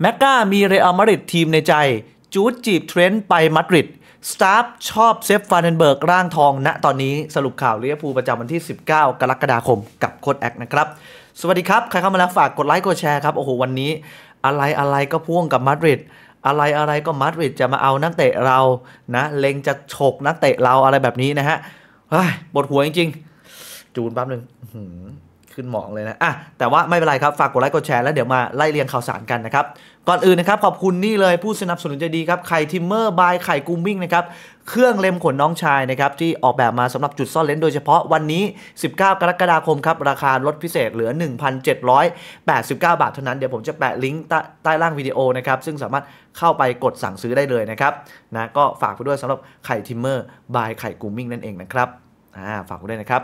แมกกามีเรอัลมาดริดทีมในใจจูดจีบเทรนต์ไปมาดริด สตาฟชอบเซฟฟานเดนเบิร์ก ร่างทองณตอนนี้สรุปข่าวเลียภูประจำวันที่ 19 กรกฎาคมกับโค้ดแอค นะครับ สวัสดีครับ ใครเข้ามาแล้ว ฝากกดไลค์กดแชร์ครับ โอ้โหวันนี้ อะไรอะไรก็พ่วงกับมาดริด อะไรอะไรก็มาดริด จะมาเอานักเตะเรานะเลงจะฉกนักเตะเราอะไรแบบนี้นะฮะปวดหัวจริงๆ จูนแป๊บหนึ่งขึ้นหมองเลยนะ อ่ะ แต่ว่าไม่เป็นไรครับ ฝากกดไลค์กดแชร์แล้วเดี๋ยวมาไล่เรียงข่าวสารกันนะครับ ก่อนอื่นนะครับ ขอบคุณนี่เลยผู้สนับสนุนใจดีครับไข่ทิมเมอร์บายไข่กูมิ่งนะครับ เครื่องเล็มขนน้องชายนะครับ ที่ออกแบบมาสำหรับจุดซ่อนเลนส์โดยเฉพาะวันนี้ 19 กรกฎาคมครับ ราคาลดพิเศษเหลือ 1,789 บาทเท่านั้น เดี๋ยวผมจะแปะลิงก์ใต้ล่างวิดีโอนะครับซึ่งสามารถเข้าไปกดสั่งซื้อได้เลยนะครับนะก็ฝากไปด้วยสำหรับไข่ทิมเมอร์บายไข่กูมิ่งนั่นเองนะครับอ่าฝากไปด้วยนะครับ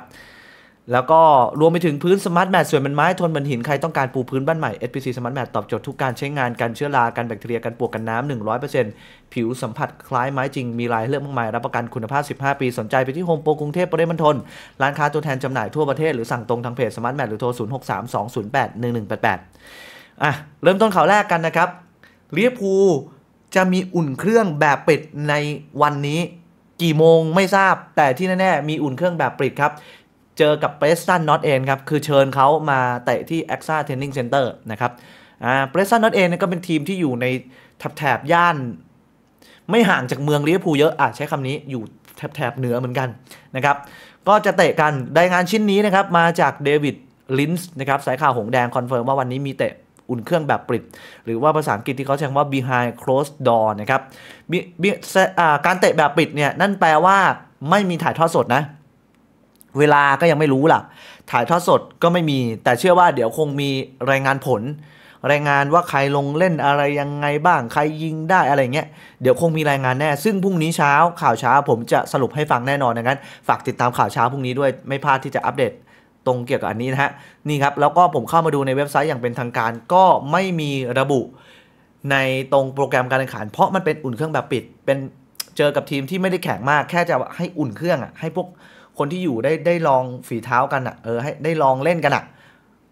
แล้วก็รวมไปถึงพื้นสมาร์ทแมทส่วนเป็นไม้ ทนบนหินใครต้องการปูพื้นบ้านใหม่ SPC Smart Mat ตอบโจทย์ทุกการใช้งานการเชื้อราการแบคทีเรียกันปวกกันน้ำหนึ่งนต์ผิวสัมผัสคล้ายไม้จริงมีลายเลือกมากมายรับประกันคุณภาพ 15 ปี สนใจไปที่โฮมโปรกรุงเทพปริมณฑลร้านค้าตัวแทนจำหน่ายทั่วประเทศหรือสั่งตรงทางเพจ Smart Mat หรือโทร 0632081188อ่ะเริ่มต้นข่าวแรกกันนะครับเลียภูจะมีอุ่นเครื่องแบบปิดในวันนี้กี่โมงไม่ทราบแต่ที่แน่ๆมีอุ่นเครื่องแบบปิดครับเจอกับเพรสตันนอตเอนครับคือเชิญเขามาเตะที่แอคซ่าเทนนิงเซ็นเตอร์นะครับเพรสตันนอตเอนก็เป็นทีมที่อยู่ในแถบแถบย่าน ไม่ห่างจากเมืองลิเวอร์พูลเยอะอ่ะใช้คำนี้อยู่แถบแถบเหนือเหมือนกันนะครับก็จะเตะกันได้งานชิ้นนี้นะครับมาจากเดวิดลินส์นะครับสายข่าวหงแดง คอนเฟิร์มว่าวันนี้มีเตะอุ่นเครื่องแบบปิด หรือว่าภาษาอังกฤษที่เขาใช้ว่า behind closed door นะครับการเตะแบบปิดเนี่ยนั่นแปลว่าไม่มีถ่ายทอดสดนะเวลาก็ยังไม่รู้ล่ะ ถ่ายทอดสดก็ไม่มี แต่เชื่อว่า เดี๋ยวคงมีรายงานผล รายงานว่าใครลงเล่นอะไรยังไงบ้าง ใครยิงได้อะไรเงี้ย เดี๋ยวคงมีรายงานแน่ ซึ่งพรุ่งนี้เช้าข่าวเช้า ผมจะสรุปให้ฟังแน่นอนดังนั้นฝากติดตามข่าวเช้าพรุ่งนี้ด้วย ไม่พลาดที่จะอัปเดตตรงเกี่ยวกับอันนี้นะฮะ นี่ครับ แล้วก็ผมเข้ามาดูในเว็บไซต์อย่างเป็นทางการ ก็ไม่มีระบุในตรงโปรแกรมการแข่งขัน เพราะมันเป็นอุ่นเครื่องแบบปิด เป็นเจอกับทีมที่ไม่ได้แข็งมาก แค่จะให้อุ่นเครื่องอ่ะ ให้พวกคนที่อยู่ได้ได้ลองฝีเท้ากันอ่ะเออให้ได้ลองเล่นกันอ่ะ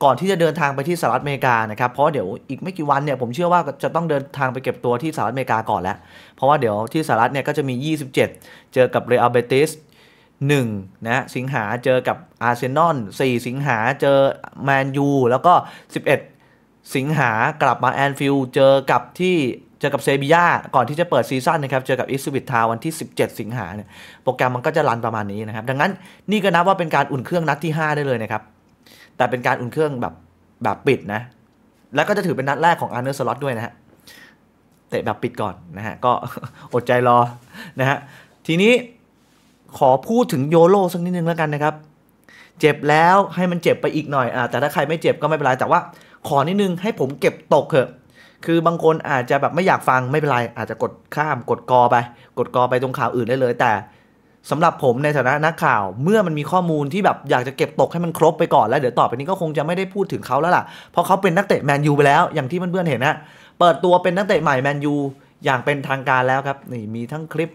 ก่อนที่จะเดินทางไปที่สหรัฐอเมริกานะครับเพราะเดี๋ยวอีกไม่กี่วันเนี่ยผมเชื่อว่าจะต้องเดินทางไปเก็บตัวที่สหรัฐอเมริกาก่อนแล้วเพราะว่าเดี๋ยวที่สหรัฐเนี่ยก็จะมี 27 เจอกับเรอัลเบติส1นะสิงหาเจอกับอาร์เซนอล4สิงหาเจอแมนยูแล้วก็ 11 สิงหากลับมาแอนฟิลด์เจอกับที่เจอกับเซบีย่าก่อนที่จะเปิดซีซั่นนะครับ เจอกับอิสวิตทาวันที่ 17 สิงหาเนี่ย โปรแกรมมันก็จะรันประมาณนี้นะครับ ดังนั้นนี่ก็นับว่าเป็นการอุ่นเครื่องนัดที่ 5 ได้เลยนะครับ แต่เป็นการอุ่นเครื่องแบบแบบปิดนะ แล้วก็จะถือเป็นนัดแรกของอาร์เนอร์สล็อตด้วยนะฮะ เตะแบบปิดก่อนนะฮะ ก็อดใจรอนะฮะ ทีนี้ขอพูดถึงโยโลสักนิดนึงแล้วกันนะครับ เจ็บแล้วให้มันเจ็บไปอีกหน่อยอ่าแต่ถ้าใครไม่เจ็บก็ไม่เป็นไร แต่ว่าขอนิดนึงให้ผมเก็บตกเถอะคือบางคนอาจจะแบบไม่อยากฟังไม่เป็นไร อาจจะกดข้าม กดกอไป กดกอไปตรงข่าวอื่นได้เลย แต่สำหรับผมในฐานะนักข่าวเมื่อมันมีข้อมูลที่แบบอยากจะเก็บตกให้มันครบไปก่อนแล้ว เดี๋ยวต่อไปนี้ก็คงจะไม่ได้พูดถึงเขาแล้วล่ะ เพราะเขาเป็นนักเตะแมนยูไปแล้ว อย่างที่เพื่อนๆเห็นนะเปิดตัวเป็นนักเตะใหม่แมนยู อย่างเป็นทางการแล้วครับนี่มีทั้งคลิป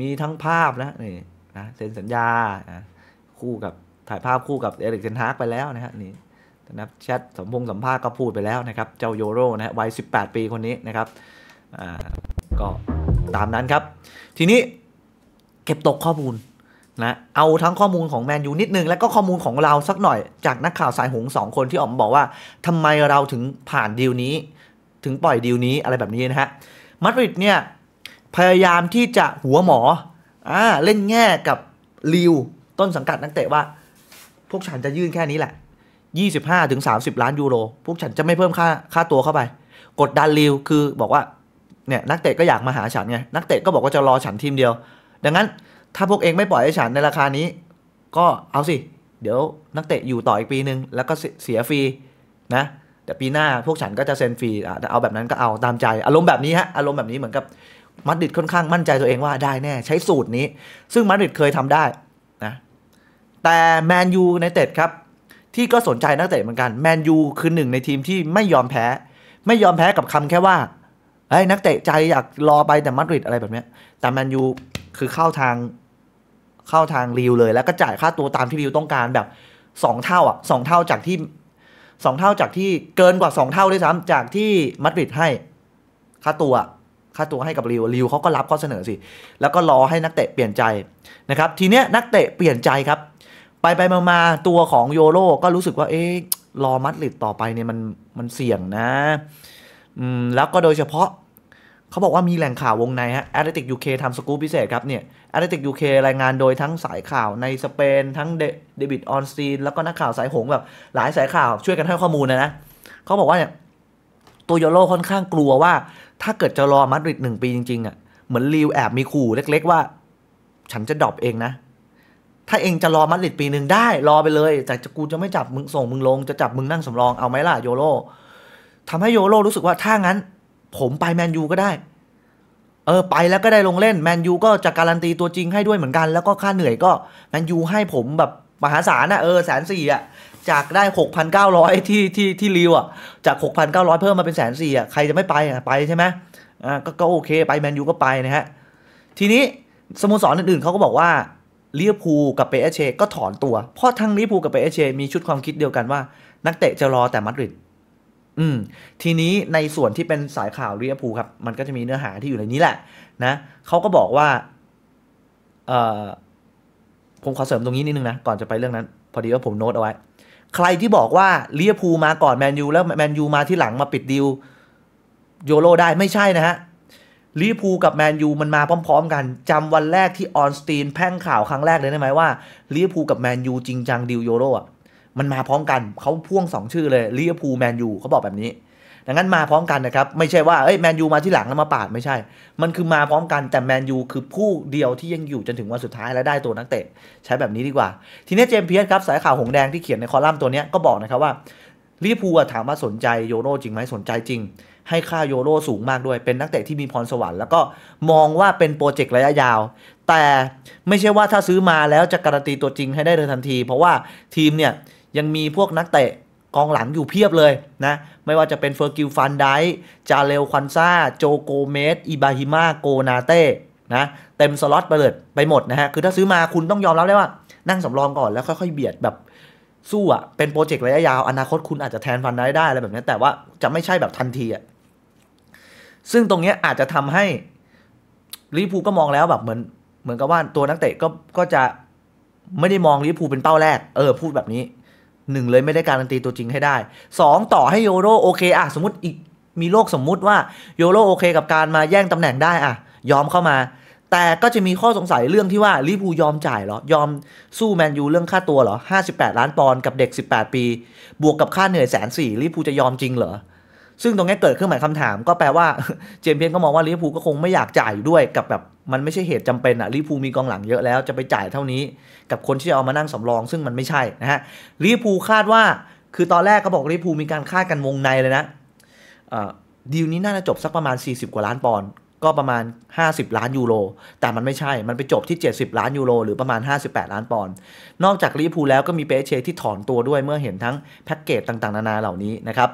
มีทั้งภาพนะนี่นะเซ็นสัญญาคู่กับถ่ายภาพคู่กับเอริกเซนฮากไปแล้วนะฮะนี่นับแชท สมพงสัมภาษณ์ก็พูดไปแล้วนะครับ เจ้าโยโรนะวัย18 ปีคนนี้นะครับก็ตามนั้นครับ ทีนี้เก็บตกข้อมูลนะเอาทั้งข้อมูลของแมนยูนิดนึงแล้วก็ข้อมูลของเราสักหน่อยจากนักข่าวสายหงสองคนที่ออกมาบอกว่า ทำไมเราถึงผ่านดีลนี้ ถึงปล่อยดีลนี้อะไรแบบนี้นะฮะมาดริดเนี่ย พยายามที่จะหัวหมออ่าเล่นแง่กับลิวต้นสังกัดนักเตะว่า พวกฉันจะยื่นแค่นี้แหละ25ถึง30 ล้านยูโร พวกฉันจะไม่เพิ่มค่าค่าตัวเข้าไป กดดันลิวคือบอกว่าเนี่ยนักเตะก็อยากมาหาฉันไง นักเตะก็บอกว่าจะรอฉันทีมเดียว ดังนั้นถ้าพวกเองไม่ปล่อยให้ฉันในราคานี้ ก็เอาสิ เดี๋ยวนักเตะอยู่ต่ออีกปีหนึ่งแล้วก็เสียฟรีนะ แต่ปีหน้าพวกฉันก็จะเซ็นฟรี เอาแบบนั้นก็เอาตามใจ อารมณ์แบบนี้ฮะ อารมณ์แบบนี้เหมือนกับมาดริดค่อนข้างมั่นใจตัวเองว่าได้แน่ใช้สูตรนี้ ซึ่งมาดริดเคยทำได้นะ แต่แมนยูในเต็ดครับที่ก็สนใจนักเตะเหมือนกันแมนยูคือหนึ่งในทีมที่ไม่ยอมแพ้ ไม่ยอมแพ้กับคำแค่ว่าไอ้นักเตะใจอยากรอไปแต่มาดริดอะไรแบบเนี้ย แต่แมนยูคือเข้าทางเข้าทางริวเลย แล้วก็จ่ายค่าตัวตามที่ริวต้องการแบบสองเท่าอ่ะสองเท่าจากที่สองเท่าจากที่เกินกว่าสองเท่าด้วยซ้ำจากที่มาดริดให้ค่าตัวค่าตัวให้กับริวริวเขาก็รับข้อเสนอสิแล้วก็รอให้นักเตะเปลี่ยนใจนะครับ ทีเนี้ยนักเตะเปลี่ยนใจครับไปไปมามาตัวของโยโรก็รู้สึกว่าเอ๊ะรอมัดลิดต่อไปเนี่ย มันมันเสี่ยงนะอืมแล้วก็โดยเฉพาะเขาบอกว่ามีแหล่งข่าววงในฮะแอตเลติกยูเคทำสกู๊ปพิเศษครับเนี่ยแอตเลติกยูเครายงานโดยทั้งสายข่าวในสเปนทั้งเดบิดออนซีนแล้วก็นักข่าวสายหงแบบ หลายสายข่าวช่วยกันให้ข้อมูลนะนะเขาบอกว่าเนี่ยตัวโยโรค่อนข้างกลัวว่า ถ้าเกิดจะรอมัดริดหนึ่งปีจริงๆอะ่ะเหมือนลิวแอบมีขู่เล็กๆว่า ฉันจะดรอปเองนะถ้าเองจะรอมัดริดปีหนึ่งได้รอไปเลยแต่กูจะไม่จับ มึงส่งมึงลง จะจับมึงนั่งสำรองเอาไหมล่ะโยโรทำให้โยโรรู้สึกว่า ถ้างั้น ผมไปแมนยูก็ได้ เออ ไปแล้วก็ได้ลงเล่นแมนยูก็จะการันตีตัวจริงให้ด้วยเหมือนกันแล้วก็ค่าเหนื่อยก็แมนยูให้ผมแบบมหาศาลนะเออแสนสี่อ่ะ จากได้หกกพันเ้าร้อยที่ที่ที่ริวอ่ะจากหกพันเก้้ารอยเพิ่มมาเป็นแสนสี่อ่ะใครจะไม่ไปอ่ะไปใช่ไหมอ่าก็โอเค ไปแมนยูก็ไปนะฮะทีนี้สโมสรออื่นๆเขาก็บอกว่าเลียพูกับเปเอเชก็ถอนตัว เพราะทั้งเลียพูกับเปเอเชมีชุดความคิดเดียวกันว่า นักเตะจะรอแต่มาดริดอืมทีนี้ในส่วนที่เป็นสายข่าวเลียพูครับ มันก็จะมีเนื้อหาที่อยู่ในนี้แหละ นะ เขาก็บอกว่าเอ่อผมขอเสริมตรงนี้นิดนึงนะ ก่อนจะไปเรื่องนั้น พอดีว่าผมโน้ตเอาไว้ใครที่บอกว่าเลียพูมาก่อนแมนยูแล้วแมนยูมาที่หลังมาปิดดิวโยโรได้ไม่ใช่นะฮะลิพูกับแมนยูมันมาพร้อมๆกันจำวันแรกที่ออนสตีนแพ่งข่าวครั้งแรกเลยได้ไหมว่าลิพูกับแมนยูจริงจังดิวโยโรอ่ะมันมาพร้อมกัน เขาพ่วง 2 ชื่อเลยลิพูแมนยูเขาบอกแบบนี้ดังนั้นมาพร้อมกันนะครับไม่ใช่ว่าเอ้ยแมนยูมาที่หลังแล้วมาปาดไม่ใช่มันคือมาพร้อมกันแต่แมนยูคือผู้เดียวที่ยังอยู่จนถึงวันสุดท้ายและได้ตัวนักเตะใช้แบบนี้ดีกว่าทีนี้เจมส์เพียรสครับสายข่าวหงแดงที่เขียนในคอลัมน์ตัวนี้ก็บอกนะครับว่าลิพูถามว่าสนใจโยโรจริงไหมสนใจจริงให้ค่าโยโรสูงมากด้วย เป็นนักเตะที่มีพรสวรรค์แล้วก็มองว่าเป็นโปรเจกต์ระยะยาว แต่ไม่ใช่ว่าถ้าซื้อมาแล้วจะการันตีตัวจริงให้ได้เลยทันที เพราะว่าทีมเนี่ยยังมีพวกนักเตะกองหลังอยู่เพียบเลยนะไม่ว่าจะเป็นเฟอร์กิลฟันไดจาเลวควันซาโจโกเมสอิบาฮิมาโกนาเต้นะเต็มสล็อตไปเลยไปหมดนะฮะ คือถ้าซื้อมาคุณต้องยอมรับได้ว่า นั่งสำรองก่อน แล้วค่อยๆเบียดแบบสู้อ่ะเป็นโปรเจกต์ระยะยาวอนาคตคุณอาจจะแทนฟันได้ได้อะไรแบบนี้แต่ว่าจะไม่ใช่แบบทันทีอ่ะซึ่งตรงนี้อาจจะทำให้ลิพูก็มองแล้วแบบเหมือนเหมือนกับว่าตัวนักเตะก็ก็จะไม่ได้มองลิพูเป็นเป้าแรก เออพูดแบบนี้หนึ่งเลยไม่ได้การันตีตัวจริงให้ได้สองต่อให้โยโรโอเคอะสมมติอีกมีโลกสมมุติว่าโยโรโอเค กับการมาแย่งตำแหน่งได้อะยอมเข้ามา แต่ก็จะมีข้อสงสัยเรื่องที่ว่าลิพูยอมจ่ายเหรอยอมสู้แมนยูเรื่องค่าตัวเหรอ58ล้านปอนด์กับเด็ก18 ปีบวกกับค่าเหนื่อยแสนสี่ลิพูจะยอมจริงเหรอซึ่งตรงนี้เกิดขึ้นหมายคำถามก็แปลว่าเจมเพียนก็มองว่าลิเวอร์พูลก็คงไม่อยากจ่ายด้วยกับแบบมันไม่ใช่เหตุจำเป็นอะลิเวอร์พูลมีกองหลังเยอะแล้วจะไปจ่ายเท่านี้กับคนที่จะเอามานั่งสำรอง ซึ่งมันไม่ใช่นะฮะลิเวอร์พูลคาดว่าคือตอนแรกก็บอกลิเวอร์พูลมีการคาดกันวงในเลยนะดีลนี้น่าจะจบสักประมาณ 40 กว่าล้านปอนด์ก็ประมาณ 50 ล้านยูโรแต่มันไม่ใช่ มันไปจบที่ 70ล้านยูโรหรือประมาณ 58 ล้านปอนด์นอกจากลิเวอร์พูลแล้วก็มีเปเชที่ถอนตัวด้วยเมื่อเห็นทั้งแพ็กเกจต่างๆนานาเหล่านี้นะครับ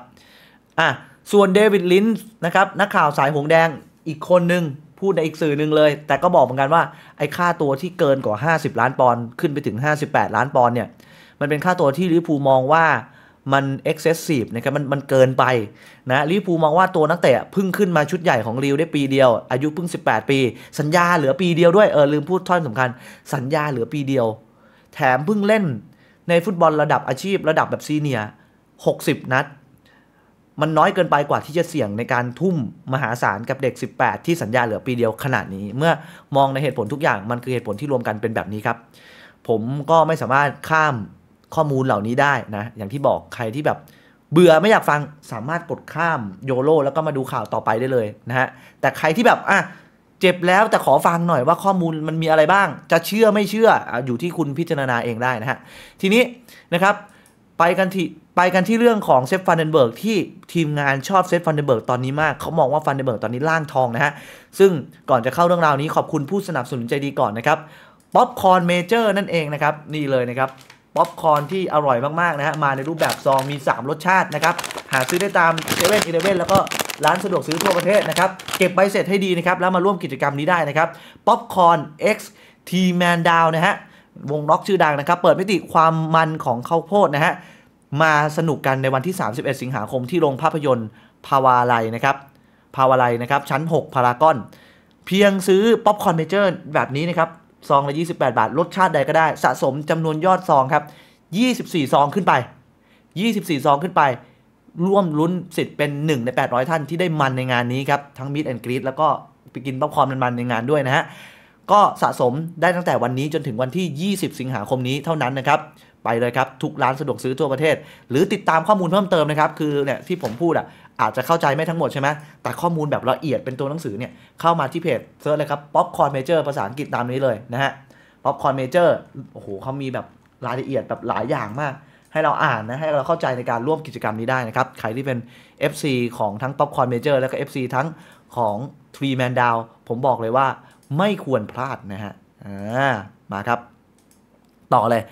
อ่ะส่วนเดวิดลินส์นะครับนักข่าวสายหงแดงอีกคนนึงพูดในอีกสื่อหนึ่งเลย แต่ก็บอกเหมือนกันว่าไอ้ค่าตัวที่เกินกว่า 50 ล้านปอนด์ขึ้นไปถึง 58 ล้านปอนด์เนี่ยมันเป็นค่าตัวที่ลิปูมองว่ามัน excessive นะครับมันมันเกินไปนะลิปูมองว่าตัวนักเตะพึ่งขึ้นมาชุดใหญ่ของริวได้ปีเดียว อายุเพิ่ง 18 ปี สัญญาเหลือปีเดียวด้วยเออลืมพูดท่อนสำคัญ สัญญาเหลือปีเดียว แถมพึ่งเล่นในฟุตบอลระดับอาชีพระดับแบบซีเนียร์60 นัดมันน้อยเกินไปกว่าที่จะเสี่ยงในการทุ่มมหาศาลกับเด็ก 18 ที่สัญญาเหลือปีเดียวขนาดนี้ เมื่อมองในเหตุผลทุกอย่างมันคือเหตุผลที่รวมกันเป็นแบบนี้ครับ ผมก็ไม่สามารถข้ามข้อมูลเหล่านี้ได้นะ อย่างที่บอกใครที่แบบ เบื่อไม่อยากฟังสามารถกดข้ามโยโลแล้วก็มาดูข่าวต่อไปได้เลยนะฮะ แต่ใครที่แบบอ่ะเจ็บแล้วแต่ขอฟังหน่อยว่าข้อมูลมันมีอะไรบ้าง จะเชื่อไม่เชื่ออยู่ที่คุณพิจารณาเองได้นะฮะทีนี้นะครับไปกันที่ไปกันที่เรื่องของเซฟฟันเดนเบิร์กที่ทีมงานชอบเซฟฟันเดนเบิร์กตอนนี้มาก เขามองว่าฟันเดนเบิร์กตอนนี้ล่างทองนะฮะ ซึ่งก่อนจะเข้าเรื่องราวนี้ขอบคุณผู้สนับสนุนใจดีก่อนนะครับป๊อปคอร์นเมเจอร์นั่นเองนะครับ นี่เลยนะครับป๊อปคอร์นที่อร่อยมากๆนะฮะมาในรูปแบบซองมี 3 รสชาตินะครับ หาซื้อได้ตามเซเว่นอีเลฟเว่นแล้วก็ ร้านสะดวกซื้อทั่วประเทศนะครับ เก็บใบเสร็จให้ดีนะครับแล้วมาร่วมกิจกรรมนี้ได้นะครับป๊อปคอร์น X ทีแมนดาวนะฮะวงล็อกชื่อดังนะครับ เปิดมิติความมันของข้าวโพดนะฮะ มาสนุกกันในวันที่ 31 สิงหาคมที่โรงภาพยนตร์ภาวาัยนะครับ ภาวาัยนะครับ ชั้น 6 พารากอน เพียงซื้อป๊อปคอร์นเมเจอร์แบบนี้นะครับ ซองละ 28 บาท รสชาติใดก็ได้สะสมจำนวนยอดซองครับ 24 ซองขึ้นไป 24 ซองขึ้นไป ร่วมลุ้นสิทธิ์เป็น 1 ใน 800 ท่านที่ได้มันในงานนี้ครับทั้งมิดแอนกรีดแล้วก็ไปกินป๊อปคอร์นมันๆในงานด้วยนะฮะก็สะสมได้ตั้งแต่วันนี้จนถึงวันที่ 20 สิงหาคมนี้เท่านั้นนะครับ ไปเลยครับทุกร้านสะดวกซื้อทั่วประเทศ หรือติดตามข้อมูลเพิ่มเติมนะครับ คือเนี่ยที่ผมพูดอ่ะอาจจะเข้าใจไม่ทั้งหมดใช่ไหมแต่ข้อมูลแบบละเอียดเป็นตัวหนังสือเนี่ยเข้ามาที่เพจเซิร์ชเลยครับ Popcorn Major ภาษาอังกฤษตามนี้เลยนะฮะ Popcorn Major โอ้โหเขามีแบบรายละเอียดแบบหลายอย่างมาก ให้เราอ่านนะให้เราเข้าใจในการร่วมกิจกรรมนี้ได้นะครับใครที่เป็น FC ของทั้ง Popcorn Major แล้วก็ FC ทั้งของ Tree Man Down ผมบอกเลยว่าไม่ควรพลาดนะฮะมาครับ ต่อเลย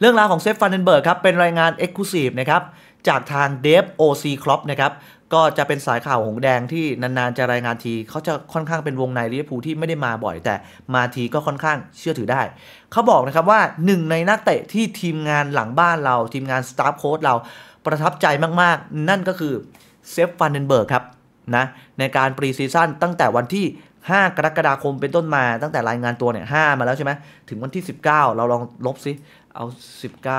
เรื่องราวของเซฟฟันเดนเบิร์กครับ เป็นรายงาน e x c l u s i v e นะครับ จากทางเดฟโอซีครอปนะครับ ก็จะเป็นสายข่าวหงแดงที่นานๆ จะรายงานที เขาจะค่อนข้างเป็นวงในลิเวอร์พูลที่ไม่ได้มาบ่อย แต่มาทีก็ค่อนข้างเชื่อถือได้ เขาบอกนะครับว่าหนึ่งในนักเตะที่ทีมงานหลังบ้านเราทีมงานสตาฟโค้ชเราประทับใจมากๆ นั่นก็คือเซฟฟันเดนเบิร์กครับนะในการปรีซีซั่นตั้งแต่วันที่5 กรกฎาคมเป็นต้นมาตั้งแต่รายงานตัวเนี่ย5มาแล้วใช่ไหมถึงวันที่ 19 เราลองลบสิเอา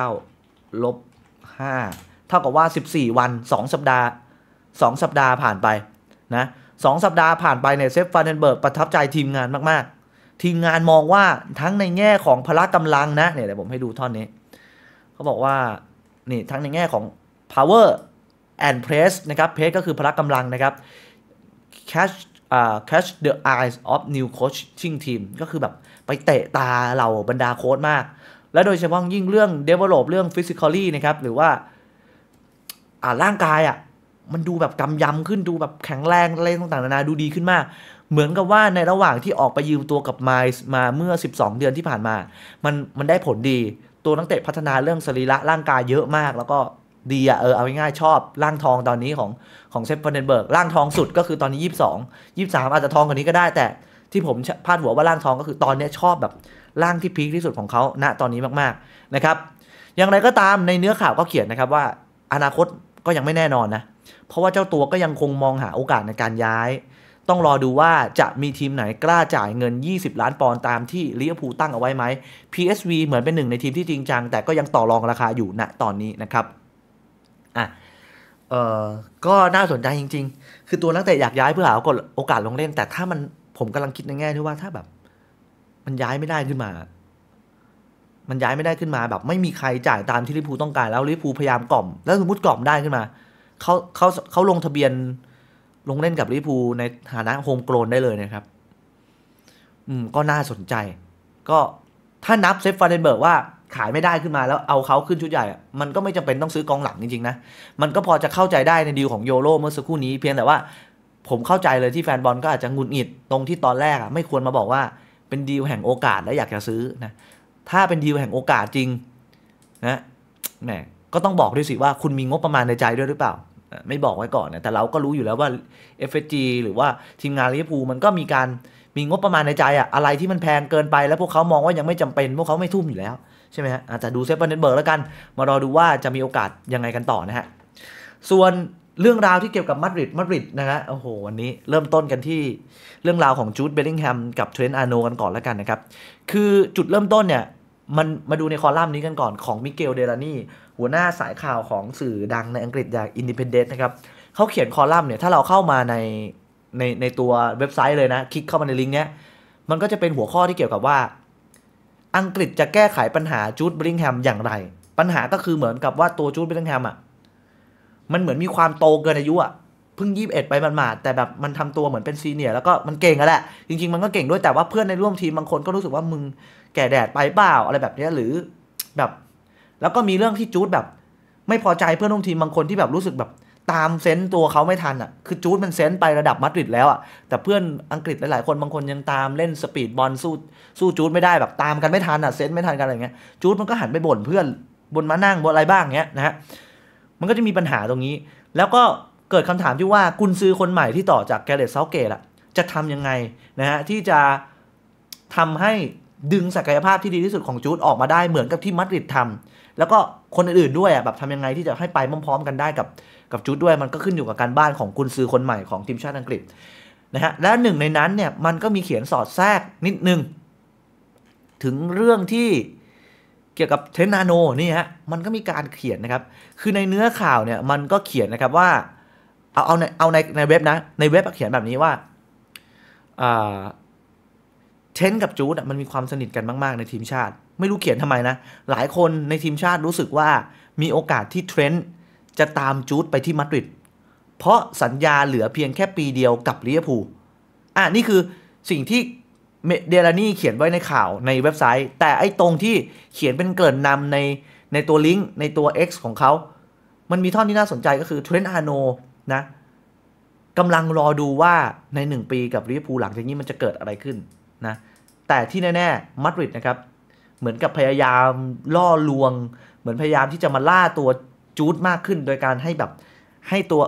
19ลบ5 เท่ากับว่า 14 วัน 2 สัปดาห์ 2 สัปดาห์ผ่านไปนะสสัปดาห์ผ่านไปเนี่ยเซฟฟานเดนเบิร์กประทับใจทีมงานมากๆ ทีมงานมองว่าทั้งในแง่ของพละกำลังนะ เนี่ยเดี๋ยวผมให้ดูท่อนนี้ เขาบอกว่านี่ทั้งในแง่ของ power and press นะครับ press ก็คือพละกำลังนะครับ c a s h catch the eyes of new coaching team ก็คือแบบ ไปเตะตาเราบรรดาโค้ชมาก และโดยเฉพาะยิ่งเรื่อง develop เรื่อง physically นะครับ หรือว่า อ่า ร่างกายอะ่ะ มันดูแบบกำยำขึ้น ดูแบบแข็งแรง อะไรต่างๆ นานา ดูดีขึ้นมาก เหมือนกับว่าในระหว่างที่ออกไปยืมตัวกับไมล์มาเมื่อ 12 เดือนที่ผ่านมา มันมันได้ผลดี ตัวนักเตะพัฒนาเรื่องสรีระร่างกายเยอะมาก แล้วก็ดีอะเออเอาง่ายๆชอบร่างทองตอนนี้ของของเซฟเดนเบิร์กร่างทองสุดก็คือตอนนี้ยี่สองยี่สามอาจจะทองกว่านี้ก็ได้แต่ ที่ผมพาดหัวว่าร่างทองก็คือตอนนี้ชอบแบบร่างที่พีคที่สุดของเขาณตอนนี้มากๆนะครับ อย่างไรก็ตามในเนื้อข่าวก็เขียนนะครับว่า อนาคตก็ยังไม่แน่นอนนะ เพราะว่าเจ้าตัวก็ยังคงมองหาโอกาสในการย้าย ต้องรอดูว่าจะมีทีมไหนกล้าจ่ายเงิน 20 ล้านปอนด์ตามที่ลิเวอร์พูลตั้งเอาไว้ไหม PSV เหมือนเป็นหนึ่งในทีมที่จริงจังแต่ก็ยังต่อรองราคาอยู่ณตอนนี้นะครับอ่ะ เออก็น่าสนใจจริงๆ คือตัวนักเตะอยากย้ายเพื่อหาโอกาสลงเล่น แต่ถ้ามันผมกำลังคิดในแง่ที่ว่าถ้าแบบ มันย้ายไม่ได้ขึ้นมา มันย้ายไม่ได้ขึ้นมา แบบ ไม่มีใครจ่ายตามที่ลิพูต้องการ แล้วลิพูพยายามกล่อม แล้วสมมติกล่อมได้ขึ้นมา เขาเขาเขาลงทะเบียนลงเล่นกับลิพูในฐานะโฮมโกลนได้เลยนะครับ อืม ก็น่าสนใจ ก็ ถ้านับเซฟฟาเดนเบิร์กว่าขายไม่ได้ขึ้นมาแล้วเอาเขาขึ้นชุดใหญ่ มันก็ไม่จำเป็นต้องซื้อกองหลังจริงๆนะ มันก็พอจะเข้าใจได้ในดีลของโยโรเมื่อสักครู่นี้ เพียงแต่ว่าผมเข้าใจเลยที่แฟนบอลก็อาจจะงุนงิดตรงที่ตอนแรกอ่ะไม่ควรมาบอกว่าเป็นดีลแห่งโอกาสและอยากจะซื้อนะ ถ้าเป็นดีลแห่งโอกาสจริงนะ แหมก็ต้องบอกด้วยสิว่าคุณมีงบประมาณในใจด้วยหรือเปล่า ไม่บอกไว้ก่อนนะแต่เราก็รู้อยู่แล้วว่า f อ g หรือว่าทีมงานลิเวอร์พูลมันก็มีการมีงบประมาณในใจอะอะไรที่มันแพงเกินไปแล้วพวกเขามองว่ายังไม่จำเป็นพวกเขาไม่ทุ่มอยู่แล้วใช่ไหมฮะ อาจจะดูเซฟวันเตเบิร์กแล้วกัน มารอดูว่าจะมีโอกาสยังไงกันต่อนะฮะ ส่วนเรื่องราวที่เกี่ยวกับมาดริดมาดริดนะฮะ โอ้โหวันนี้เริ่มต้นกันที่เรื่องราวของจูดเบลลิงแฮมกับเทรนต์อาโนกันก่อนแล้วกันนะครับ คือจุดเริ่มต้นเนี่ย มัน มาดูในคอลัมน์นี้กันก่อนของมิเกลเดลานี่ หัวหน้าสายข่าวของสื่อดังในอังกฤษอย่างอินดิเพนเดนต์นะครับเขาเขียนคอลัมน์เนี่ย ถ้าเราเข้ามาใน ใน ในตัวเว็บไซต์เลยนะ คลิกเข้ามาในลิงก์เนี้ยมันก็จะเป็นหัวข้อที่เกี่ยวกับว่าอังกฤษจะแก้ไขปัญหาจูดบริงแฮมอย่างไร ปัญหาก็คือเหมือนกับว่าตัวจูดบริงแฮมอ่ะมันเหมือนมีความโตเกินอายุอ่ะพิ่งยีบเอ็ดไปมันมาแต่แบบมันทำตัวเหมือนเป็นซีเนียร์แล้วก็มันเก่งันแหละจริง ๆ มันก็เก่งด้วยแต่ว่าเพื่อนในร่วมทีมบางคนก็รู้สึกว่ามึงแก่แดดไปเปล่า อะไรแบบนี้หรือแบบ แล้วก็มีเรื่องที่จูดแบบ ไม่พอใจเพื่อนร่วมทีมบางคนที่แบบรู้สึกแบบตามเซนต์ตัวเขาไม่ทันอ่ะ คือจูดมันเซนต์ไประดับมาดริดแล้วอ่ะ แต่เพื่อนอังกฤษหลายๆคนบางคนยังตามเล่นสปีดบอลสู้สู้จูดไม่ได้แบบตามกันไม่ทันอ่ะเซนต์ไม่ทันกันอะไรเงี้ย จูดมันก็หันไปบ่นเพื่อนบนมานั่งบนอะไรบ้างเงี้ยนะฮะ มันก็จะมีปัญหาตรงนี้ แล้วก็เกิดคำถามที่ว่ากุนซือคนใหม่ที่ต่อจากแกเรตเซาเกตอ่ะจะทํำยังไงนะฮะที่จะทำให้ดึงศักยภาพที่ดีที่สุดของจูดออกมาได้เหมือนกับที่มาดริดทำแล้วก็คนอื่นๆด้วยอ่ะแบบทำยังไงที่จะให้ไปพร้อมๆ กันได้กับกับจุดด้วยมันก็ขึ้นอยู่กับการบ้านของกุนซือคนใหม่ของทีมชาติอังกฤษนะฮะและหนึ่งในนั้นเนี่ยมันก็มีเขียนสอดแทรกนิดนึง ถึงเรื่องที่เกี่ยวกับเทนนาโนนี่ฮะมันก็มีการเขียนนะครับ คือในเนื้อข่าวเนี่ยมันก็เขียนนะครับว่า เอาเอาในเอาในในเว็บนะ ในเว็บเขียนแบบนี้ว่าเชนกับจูดมันมีความสนิทกันมากๆ ในทีมชาติไม่รู้เขียนทำไมนะ หลายคนในทีมชาติรู้สึกว่ามีโอกาสที่เทรนต์จะตามจูดไปที่มาดริดเพราะสัญญาเหลือเพียงแค่ปีเดียวกับลิเวอร์พูลอ่ะนี่คือสิ่งที่เมเดลานี่เขียนไว้ในข่าวในเว็บไซต์ แต่ไอ้ตรงที่เขียนเป็นเกินนนำในในตัวลิงก์ในตัว X ของเขา มันมีท่อนที่น่าสนใจก็คือเทรนต์อาโนนะกำลังรอดูว่าใน 1ปีกับลิเวอร์พูลหลังจากนี้มันจะเกิดอะไรขึ้นนะแต่ที่แน่ ๆ มาดริดนะครับ เหมือนกับพยายามล่อลวง เหมือนพยายามที่จะมาล่าตัวจูดมากขึ้น โดยการให้แบบ ให้ตัว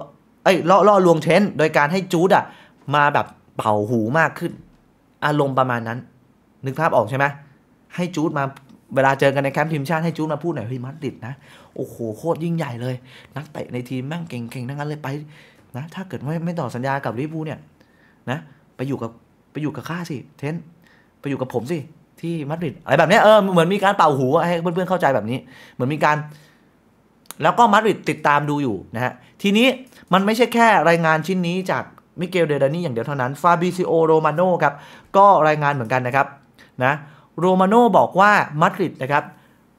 เอ้ยล่อล่อลวงเทนโดยการให้จูดอะมาแบบเป่าหูมากขึ้น อารมณ์ประมาณนั้น นึกภาพออกใช่ไหมให้จูดมา เวลาเจอกันในแคมป์ทีมชาติให้จูดมาพูดหน่อยเฮ้ยมาดริดนะ โอ้โหโคตรยิ่งใหญ่เลย นักเตะในทีมแม่งเก่งๆทั้งนั้นเลยไป นะถ้าเกิดไม่ไม่ต่อสัญญากับลิเวอร์พูลเนี่ย นะ ไปอยู่กับไปอยู่กับข้าสิเทนไปอยู่กับผมสิ ที่มาดริดอะไรแบบนี้เออเหมือนมีการเป่าหู ให้เพื่อนๆเข้าใจแบบนี้เหมือนมีการ แล้วก็มาดริดติดตามดูอยู่นะฮะทีนี้มันไม่ใช่แค่รายงานชิ้นนี้จากมิเกลเดดานี่อย่างเดียวเท่านั้นฟาบิซิโอโรมาโนครับ ก็รายงานเหมือนกันนะครับนะโรมาโนบอกว่ามาดริดนะครับ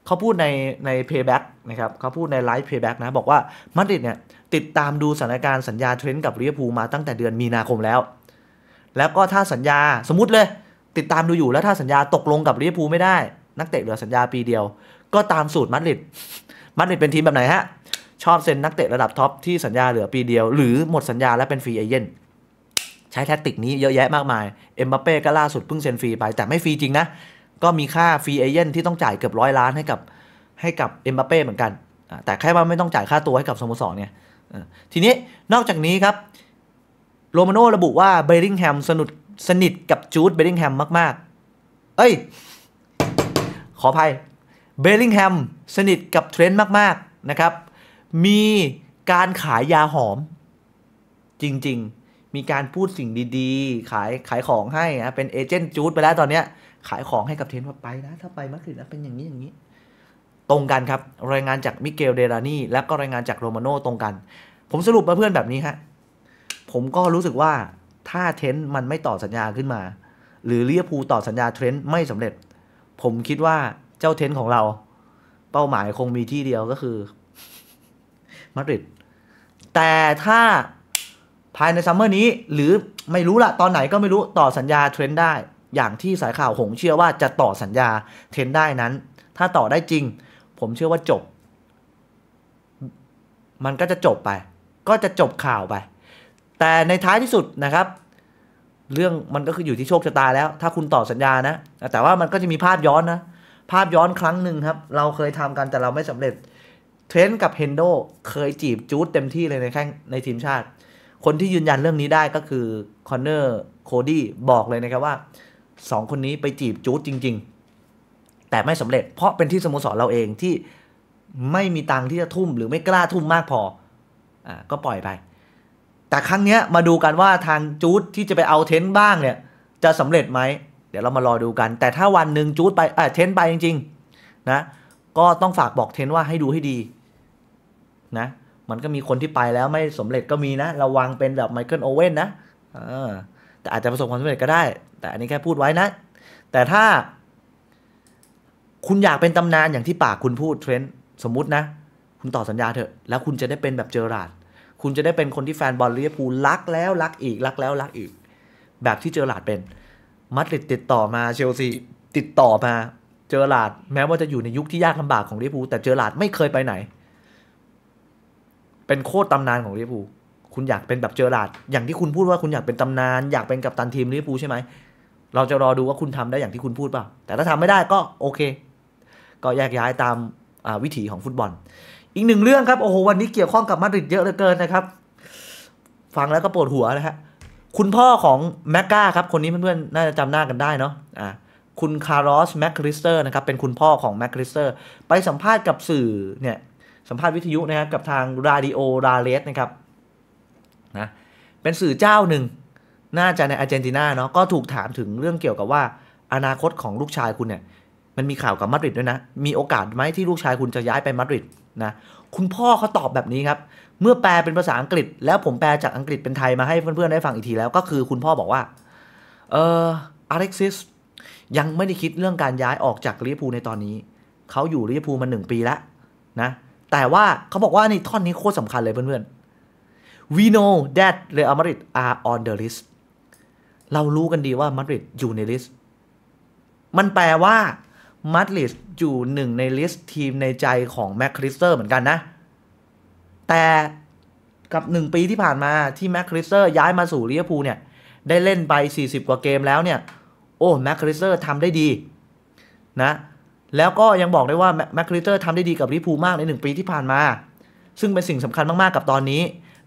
เขาพูดในในเพย์แบ็กนะครับเขาพูดในไลฟ์เพย์แบ็กนะ บอกว่ามาดริดเนี่ยติดตามดูสถานการณ์สัญญาเทรนด์กับเรียพูมาตั้งแต่เดือนมีนาคมแล้ว แล้วก็ถ้าสัญญาสมมติเลยติดตามดูอยู่แล้วถ้าสัญญาตกลงกับลิเวอร์พูลไม่ได้นักเตะเหลือสัญญาปีเดียว ก็ตามสูตรมัดริดมัดริดเป็นทีมแบบไหนฮะ ชอบเซ็นนักเตะระดับท็อปที่สัญญาเหลือปีเดียวหรือหมดสัญญาและเป็นฟรีเอเจนต์ใช้แทคติกนี้เยอะแยะมากมายเอ็มบัปเป้ก็ล่าสุดเพิ่งเซ็นฟรีไป แต่ไม่ฟรีจริงนะก็มีค่าฟรีเอเจนต์ที่ต้องจ่ายเกือบร้อยล้านให้กับให้กับเอ็มบัปเป้เหมือนกันแต่แค่ว่าไม่ต้องจ่ายค่าตัวให้กับสโมสรเนี่ยทีนี้นอกจากนี้ครับโรมาโนระบุว่าเบริงแฮมสนุกสนิทกับจูดเบลลิงแฮมมาก ๆ เอ้ย ขออภัย เบลลิงแฮมสนิทกับเทรนด์มาก ๆ นะครับ มีการขายยาหอม จริงๆ มีการพูดสิ่งดีๆ ขายขายของให้นะเป็นเอเจนต์จูดไปแล้วตอนเนี้ยขายของให้กับเทรนด์ว่าไปนะถ้าไปมากืินะเป็นอย่างนี้อย่างนี้ ตรงกันครับรายงานจากมิเกลเดรานีและก็รายงานจากโรมาโนตรงกัน ผมสรุปมาเพื่อนแบบนี้ฮะผมก็รู้สึกว่าถ้าเทรนต์มันไม่ต่อสัญญาขึ้นมา หรือเลียพูต่อสัญญาเทรนต์ไม่สำเร็จ ผมคิดว่าเจ้าเทรนต์ของเรา เป้าหมายคงมีที่เดียวก็คือมาดริดแต่ถ้าภายในซัมเมอร์นี้ หรือไม่รู้ละตอนไหนก็ไม่รู้ต่อสัญญาเทรนด์ได้ อย่างที่สายข่าวหงเชื่อว่าจะต่อสัญญาเทรนด์ได้นั้น ถ้าต่อได้จริง ผมเชื่อว่าจบ มันก็จะจบไป ก็จะจบข่าวไป แต่ในท้ายที่สุดนะครับเรื่องมันก็คืออยู่ที่โชคชะตาแล้ว ถ้าคุณต่อสัญญานะ แต่ว่ามันก็จะมีภาพย้อนนะ ภาพย้อนครั้งหนึ่งครับ เราเคยทำกันแต่เราไม่สำเร็จเทรนต์กับเฮนโดเคยจีบจูดเต็มที่เลยในแข่งในทีมชาติ คนที่ยืนยันเรื่องนี้ได้ก็คือคอนเนอร์โคดี้บอกเลยนะครับว่าสองคนนี้ไปจีบจูดจริงๆ แต่ไม่สำเร็จเพราะเป็นที่สโมสรเราเองที่ไม่มีตังที่จะทุ่มหรือไม่กล้าทุ่มมากพออ่าก็ปล่อยไปแต่ครั้งเนี้ยมาดูกันว่าทางจูดที่จะไปเอาเทนบ้างเนี่ย จะสำเร็จไหมเดี๋ยวเรามารอดูกัน แต่ถ้าวันหนึ่งจูดไปเออเทนไปจริงๆนะก็ต้องฝากบอกเทนว่าให้ดูให้ดี นะ มันก็มีคนที่ไปแล้วไม่สำเร็จก็มีนะ ระวังเป็นแบบไมเคิลโอเว่นนะแต่อาจจะประสบความสำเร็จก็ได้ แต่อันนี้แค่พูดไว้นะ แต่ถ้า คุณอยากเป็นตำนานอย่างที่ปากคุณพูดเทรนด์สมมุตินะ คุณต่อสัญญาเถอะแล้วคุณจะได้เป็นแบบเจอราดคุณจะได้เป็นคนที่แฟนบอลลิเวอร์พูลรักแล้วรักอีกรักแล้วรักอีก แบบที่เจอหลาดเป็นมัดริดติดต่อมาเชลซีติดต่อมาเจอหลาด แม้ว่าจะอยู่ในยุคที่ยากลำบากของลิเวอร์พูลแต่เจอหลาดไม่เคยไปไหน เป็นโคตรตำนานของลิเวอร์พูลคุณอยากเป็นแบบเจอหลาด อย่างที่คุณพูดว่าคุณอยากเป็นตำนาน อยากเป็นกัปตันทีมลิเวอร์พูลใช่ไหมเราจะรอดูว่าคุณทำได้อย่างที่คุณพูดเปล่าแต่ถ้าทำไม่ได้ก็โอเค ก็แยกย้ายตามวิถีของฟุตบอลอีกหนึ่งเรื่องครับโอ้โหวันนี้เกี่ยวข้องกับมาดริดเยอะเหลือเกินนะครับ ฟังแล้วก็ปวดหัวนะฮะคุณพ่อของแมกกาครับคนนี้เพื่อนๆ น่าจะจำหน้ากันได้เนาะอ่าคุณคาร์ลอสแมคคริสเตอร์นะครับเป็นคุณพ่อของแมคคริสเตอร์ไปสัมภาษณ์กับสื่อเนี่ยสัมภาษณ์วิทยุนะครับ กับทางรัดิโอราเลสนะครับนะเป็นสื่อเจ้าหนึ่ง น่าจะในอาร์เจนตินาเนาะก็ถูกถามถึงเรื่องเกี่ยวกับว่าอนาคตของลูกชายคุณเนี่ยมันมีข่าวกับมาดริดด้วยนะ มีโอกาสไหมที่ลูกชายคุณจะย้ายไปมาดริดนะ คุณพ่อเขาตอบแบบนี้ครับ เมื่อแปลเป็นภาษาอังกฤษ แล้วผมแปลจากอังกฤษเป็นไทยมาให้เพื่อนๆ ได้ฟังอีกทีแล้ว ก็คือคุณพ่อบอกว่า เอออเล็กซิสยังไม่ได้คิดเรื่องการย้ายออกจากลิเวอร์พูลในตอนนี้ เขาอยู่ลิเวอร์พูลมาหนึ่งปีแล้วนะ แต่ว่าเขาบอกว่าในท่อนนี้โคตรสำคัญเลยเพื่อนๆ we know that Real Madrid are on the list เรารู้กันดีว่ามาดริดอยู่ในลิสต์ มันแปลว่ามาดริดอยู่หนึ่งในลิสต์ทีมในใจของแมคคริสเตอร์เหมือนกันนะแต่กับหนึ่งปีที่ผ่านมาที่แมคคริสเตอร์ย้ายมาสู่ลิเวอร์พูลเนี่ยได้เล่นไป 40 กว่าเกมแล้วเนี่ย โอ้แมคคริสเตอร์ทำได้ดี นะ แล้วก็ยังบอกได้ว่าแมคคริสเตอร์ทำได้ดีกับลิเวอร์พูลมากใน 1 ปีที่ผ่านมา ซึ่งเป็นสิ่งสำคัญมากๆกับตอนนี้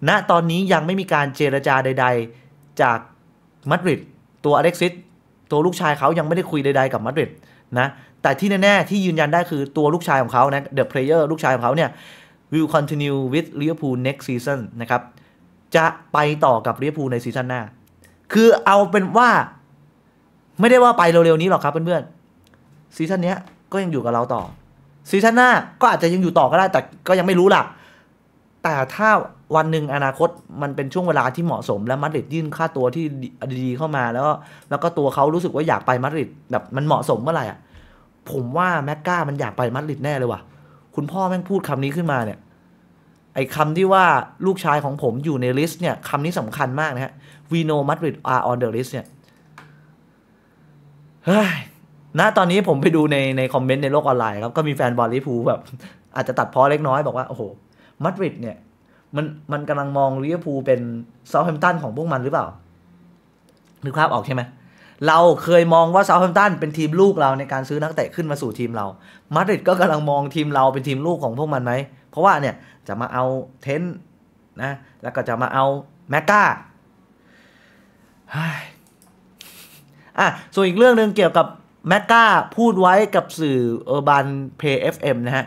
ณนะตอนนี้ยังไม่มีการเจรจาใด ๆจากมาดริดตัวอเล็กซิสตัวลูกชายเขายังไม่ได้คุยใดๆกับมาดริดนะแต่ที่แน่ ๆ ที่ยืนยันได้คือตัวลูกชายของเขานะเดอะเพลเยอร์ลูกชายของเขาเนี่ย will continue with Liverpool next season นะครับ จะไปต่อกับ l i เ e r p o o ูลในซีซั่นหน้า คือเอาเป็นว่า ไม่ได้ว่าไปเร็ว ๆ นี้หรอกครับ เพื่อนๆ ซีซั่นนี้ก็ยังอยู่กับเราต่อ ซีซั่นหน้าก็อาจจะยังอยู่ต่อก็ได้ แต่ก็ยังไม่รู้ล่ะ แต่ถ้าวันหนึ่งอนาคตมันเป็นช่วงเวลาที่เหมาะสมและมาดริดยื่นค่าตัวที่ดีเข้ามาแล้ว แล้วก็ตัวเขารู้สึกว่าอยากไปมาดริดแบบมันเหมาะสมเมื่อไหร่อ่ะผมว่า แม็กกามันอยากไปมัดริดแน่เลยว่ะ คุณพ่อแม่งพูดคำนี้ขึ้นมาเนี่ย ไอ้คำที่ว่าลูกชายของผมอยู่ในลิสต์เนี่ยคำนี้สำคัญมากนะฮะ we know Madrid are on the list เนี่ยเฮ้ยตอนนี้ผมไปดูในในคอมเมนต์ในโลกออนไลน์ครับ ก็มีแฟนบอลลิพูแบบ อาจจะตัดพ้อเล็กน้อยบอกว่า โอ้โห มัดริดเนี่ย มันมันกำลังมองลิเวอร์พูลเป็นซาทแฮมตันของพวกมันหรือเปล่านึกภาพออกใช่ไหมเราเคยมองว่าเซาท์แฮมป์ตันเป็นทีมลูกเรา ในการซื้อนักเตะขึ้นมาสู่ทีมเรา มาดริดก็กำลังมองทีมเราเป็นทีมลูกของพวกมันไหม เพราะว่าเนี่ยจะมาเอาเทนนะ แล้วก็จะมาเอาแมกกาอ่ะ ส่วนอีกเรื่องหนึ่งเกี่ยวกับแมกกาพูดไว้กับสื่อเออร์บันเพย์เอฟเอ็มนะฮะ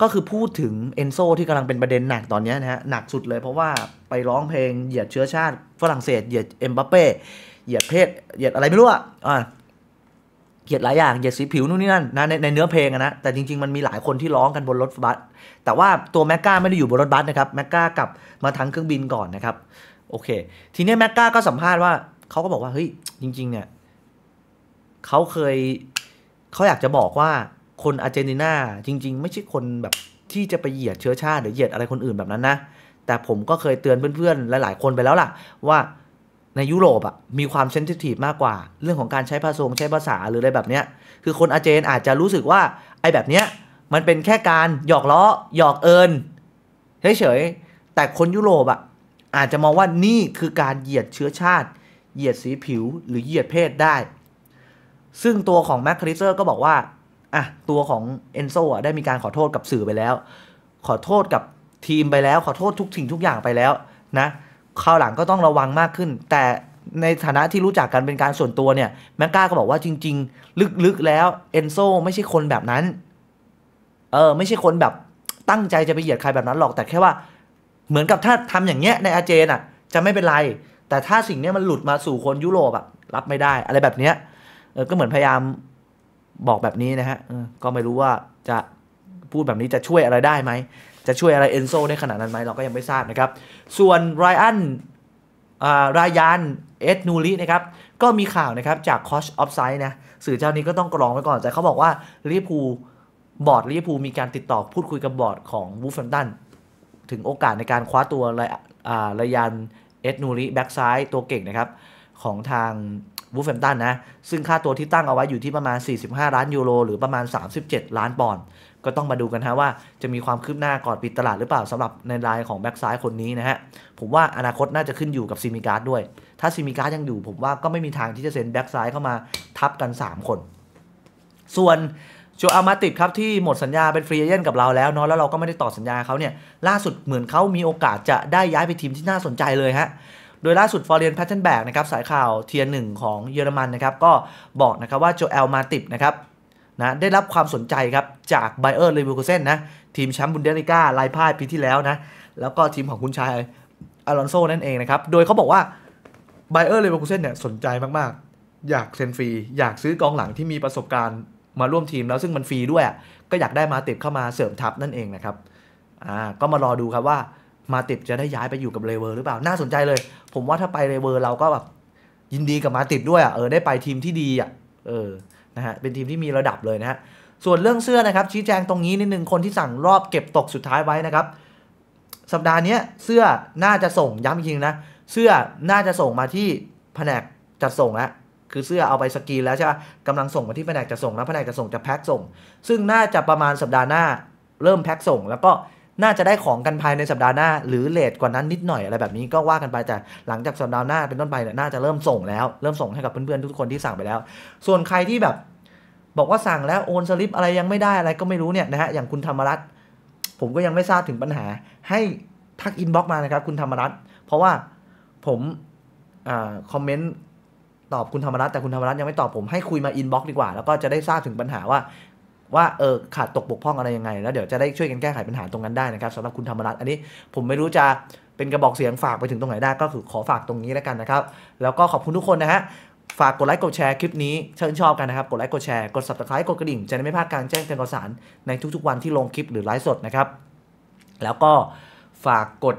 ก็คือพูดถึงเอนโซที่กำลังเป็นประเด็นหนักตอนนี้นะฮะ หนักสุดเลยเพราะว่าไปร้องเพลงเหยียดเชื้อชาติฝรั่งเศสเหยียดเอ็มบัปเป้เหยียดเพศเหยียดอะไรไม่รู้อ่ะเหยียดหลายอย่างเหยียดสีผิวนู่นนี่นั่นนะในในเนื้อเพลงนะแต่จริง ๆมันมีหลายคนที่ร้องกันบนรถบัสแต่ว่าตัวแมกกาไม่ได้อยู่บนรถบัสนะครับแมกกากลับมาทางเครื่องบินก่อนนะครับ โอเค ทีนี้แมกกาก็สัมภาษณ์ว่า เขาก็บอกว่า เฮ้ย จริง ๆ เนี่ยเขาเคย เขาอยากจะบอกว่าคนอาร์เจนตินาจริง ๆ ไม่ใช่คนแบบที่จะไปเหยียดเชื้อชาติหรือเหยียดอะไรคนอื่นแบบนั้นนะแต่ผมก็เคยเตือนเพื่อนๆหลายๆคนไปแล้วล่ะว่าในยุโรปอะมีความเซนซิทีฟมากกว่า เรื่องของการใช้ภาษาใช้ภาษาหรืออะไรแบบเนี้ยคือคนอาเจนอาจจะรู้สึกว่าไอ้แบบเนี้ยมันเป็นแค่การ หยอกล้อ หยอกเอิญเฉยๆแต่คนยุโรปอะอาจจะมองว่านี่คือการเหยียดเชื้อชาติ เหยียดสีผิวหรือเหยียดเพศได้ ซึ่งตัวของแมคคาริเซอร์ก็บอกว่าอ่ะตัวของเอนโซอ่ะได้มีการขอโทษกับสื่อไปแล้ว ขอโทษกับทีมไปแล้วขอโทษทุกสิ่งทุกอย่างไปแล้วนะข้าวหลังก็ต้องระวังมากขึ้น แต่ในฐานะที่รู้จักกันเป็นการส่วนตัวเนี่ย แมงก้าก็บอกว่าจริงๆ ลึกๆแล้วเอนโซไม่ใช่คนแบบนั้น เออ ไม่ใช่คนแบบตั้งใจจะไปเหยียดใครแบบนั้นหรอก แต่แค่ว่า เหมือนกับถ้าทำอย่างเงี้ยในอาเจนอ่ะ จะไม่เป็นไร แต่ถ้าสิ่งเนี้ยมันหลุดมาสู่คนยุโรปอะรับไม่ได้ อะไรแบบเนี้ยเออก็เหมือนพยายามบอกแบบนี้นะฮะก็ไม่รู้ว่าจะพูดแบบนี้จะช่วยอะไรได้ไหมจะช่วยอะไรเอนโซได้ขนาดนั้นไหมเราก็ยังไม่ทราบนะครับ ส่วนไรอันรายาน เอ็ดนูริ นะครับ ก็มีข่าวนะครับจากคอชออฟไซด์นะสื่อเจ้านี้ก็ต้องกรองไว้ก่อน แต่เขาบอกว่าลิเวอร์พูลบอร์ดลิเวอร์พูลมีการติดต่อพูดคุยกับบอร์ดของวูฟแฟนตันถึงโอกาสในการคว้าตัว รายาน เอ็ดนูริ แบ็กซ้ายตัวเก่งนะครับของทางวูฟเฟมตันนะ ซึ่งค่าตัวที่ตั้งเอาไว้อยู่ที่ประมาณ 45 ล้านยูโรหรือประมาณ 37 ล้านปอนด์ก็ต้องมาดูกันฮะว่าจะมีความคืบหน้าก่อนปิดตลาดหรือเปล่าสำหรับในรายของแบ็กซ้ายคนนี้นะฮะ ผมว่าอนาคตน่าจะขึ้นอยู่กับซีมิการ์ดด้วย ถ้าซีมิการ์ดยังอยู่ ผมว่าก็ไม่มีทางที่จะเซ็นแบ็กซ้ายเข้ามาทับกัน 3 คน ส่วนโจอามาติดครับที่หมดสัญญาเป็นฟรีเอเจนต์กับเราแล้วเนาะแล้วเราก็ไม่ได้ต่อสัญญาเขาเนี่ยล่าสุดเหมือนเขามีโอกาสจะได้ย้ายไปทีมที่น่าสนใจเลยฮะโดยล่าสุดฟอร์เรียนแพทเทนแบกนะครับสายข่าวเทียร์หนึ่งของเยอรมันนะครับก็บอกนะครับว่าโจเอลมาติดนะครับนะได้รับความสนใจครับจากไบเออร์เลเวอร์คูเซนนะ ทีมแชมป์บุนเดสลิก้าลายพ่ายปีที่แล้วนะแล้วก็ทีมของคุณชายอลอนโซนั่นเองนะครับโดยเขาบอกว่าไบเออร์เลเวอร์คูเซนเนี่ยสนใจมากๆ อยากเซ็นฟรี อยากซื้อกองหลังที่มีประสบการณ์มาร่วมทีมแล้วซึ่งมันฟรีด้วยก็อยากได้มาติดเข้ามาเสริมทัพนั่นเองนะครับอ่าก็มารอดูครับว่ามาติดจะได้ย้ายไปอยู่กับเลเวอร์หรือเปล่า น่าสนใจเลย ผมว่าถ้าไปเลเวอร์เราก็แบบยินดีกับมาติดด้วยอ่ะ เออได้ไปทีมที่ดีอ่ะ เออ นะฮะ เป็นทีมที่มีระดับเลยนะฮะ ส่วนเรื่องเสื้อนะครับ ชี้แจงตรงนี้ นิดนึงคนที่สั่งรอบเก็บตกสุดท้ายไว้นะครับ สัปดาห์นี้เสื้อน่าจะส่งย้ำอีกทีนะ เสื้อน่าจะส่งมาที่แผนกจัดส่งแล้วคือเสื้อเอาไปสกรีน แล้วใช่ไหมกำลังส่งมาที่แผนกจัดส่งแล้ว แผนกจัดส่งจะแพ็คส่ง ซึ่งน่าจะประมาณสัปดาห์หน้า เริ่มแพ็คส่งแล้วก็น่าจะได้ของกันภายในสัปดาห์หน้าหรือเลทกว่านั้นนิดหน่อยอะไรแบบนี้ก็ว่ากันไปแต่หลังจากสัปดาห์หน้า เป็นต้นไปเนี่ยน่าจะเริ่มส่งแล้วเริ่มส่งให้กับเพื่อนๆทุกคนที่สั่งไปแล้วส่วนใครที่แบบบอกว่าสั่งแล้วโอนสลิป อะไรยังไม่ได้ อะไรก็ไม่รู้เนี่ยนะฮะอย่างคุณธรรมรัตน์ผมก็ยังไม่ทราบถึงปัญหา ให้ทักอินบ็อกซ์มานะครับคุณธรรมรัตน์เพราะว่าผมอคอมเมนต์ ตอบคุณธรรมรัตน์แต่คุณธรรมรัตน์ยังไม่ตอบผมให้คุยมาอินบ็อกซ์ดีกว่า แล้วก็จะได้ทราบถึงปัญหาว่าว่าเออขาดตกบกพร่องอะไรยังไงแล้วเดี๋ยวจะได้ช่วยกันแก้ไขปัญหาตรงนั้นได้นะครับสำหรับคุณธรรมรัตน์อันนี้ผมไม่รู้จะเป็นกระบอกเสียงฝากไปถึงตรงไหนได้ก็คือขอฝากตรงนี้แล้วกันนะครับ แล้วก็ขอบคุณทุกคนนะฮะฝากกดไลค์กดแชร์คลิปนี้เชิญชอบกันนะครับ กดไลค์กดแชร์กด subscribe กดกระดิ่งจะได้ไม่พลาดการแจ้งเตือนข่าวสารในทุกๆวันที่ลงคลิปหรือไลฟ์สดนะครับแล้วก็ฝากกด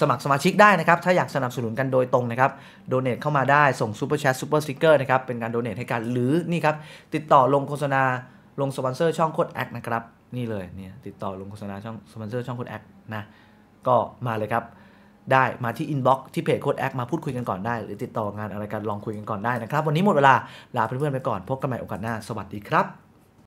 สมัครสมาชิกได้นะครับถ้าอยากสนับสนุนกันโดยตรงนะครับโดเนทเข้ามาได้ส่งซูเปอร์แชทซูเปอร์สติกเกอร์นะครับเป็นการโดเนทให้กันหรือนี่ครับติดต่อลงโฆษณาลงสปอนเซอร์ช่องโคดแอคนะครับนี่เลยเนี่ยติดต่อลงโฆษณาช่องสปอนเซอร์ช่องโคดแอคนะก็มาเลยครับ ได้มาที่อินบ็อกซ์ที่เพจโคดแอคมาพูดคุยกันก่อนได้หรือติดต่องานอะไรกัน ลองคุยกันก่อนได้นะครับ วันนี้หมดเวลาลาเพื่อนๆไปก่อนพบกันใหม่โอกาสหน้า สวัสดีครับ